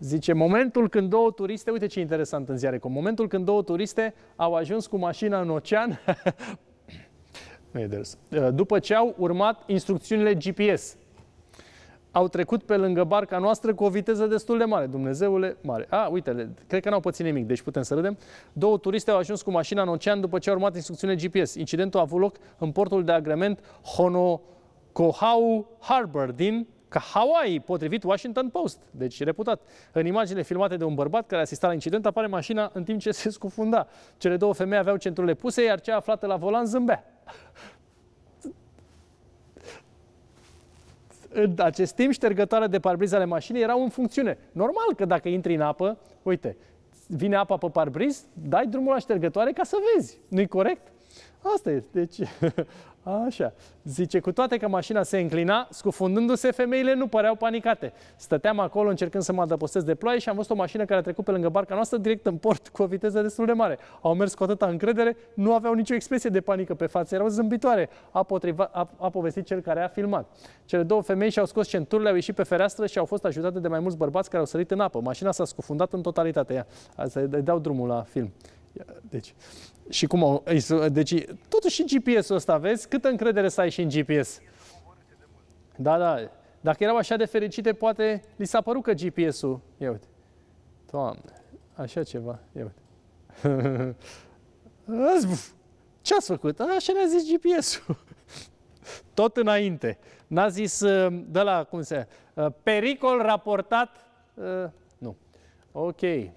Zice, momentul când două turiste, uite ce interesant în ziare, cu momentul când două turiste au ajuns cu mașina în ocean, nu e de râs, uh, după ce au urmat instrucțiunile GPS. Au trecut pe lângă barca noastră cu o viteză destul de mare, Dumnezeule mare. A, uite, cred că n-au pățit nimic, deci putem să râdem. Două turiste au ajuns cu mașina în ocean după ce au urmat instrucțiunile GPS. Incidentul a avut loc în portul de agrement Honokohau Harbor din ca Hawaii, potrivit Washington Post, deci reputat. În imaginile filmate de un bărbat care asista la incident, apare mașina în timp ce se scufunda. Cele două femei aveau centrele puse, iar cea aflată la volan zâmbea. În acest timp, ștergătoarea de parbriz ale mașinii erau în funcțiune. Normal că dacă intri în apă, uite, vine apa pe parbriz, dai drumul la ștergătoare ca să vezi. Nu-i corect? Asta e. Deci, așa. Zice, cu toate că mașina se înclina, scufundându-se, femeile nu păreau panicate. Stăteam acolo încercând să mă adăpostez de ploaie și am văzut o mașină care a trecut pe lângă barca noastră direct în port cu o viteză destul de mare. Au mers cu atâta încredere, nu aveau nicio expresie de panică pe față, erau zâmbitoare, a, potriva, a, a povestit cel care a filmat. Cele două femei și-au scos centurile, au ieșit pe fereastră și au fost ajutate de mai mulți bărbați care au sărit în apă. Mașina s-a scufundat în totalitate. Ia, să dau drumul la film. Deci, și cum, deci, totuși și GPS-ul ăsta, vezi, câtă încredere să ai și în GPS. Da, da, dacă erau așa de fericite, poate li s-a părut că GPS-ul, ia uite, doamne, așa ceva, ia uite. Ce ați făcut? Așa ne-a zis GPS-ul. Tot înainte. N-a zis ă, de la, cum se, ă, pericol raportat, ă, nu. Ok.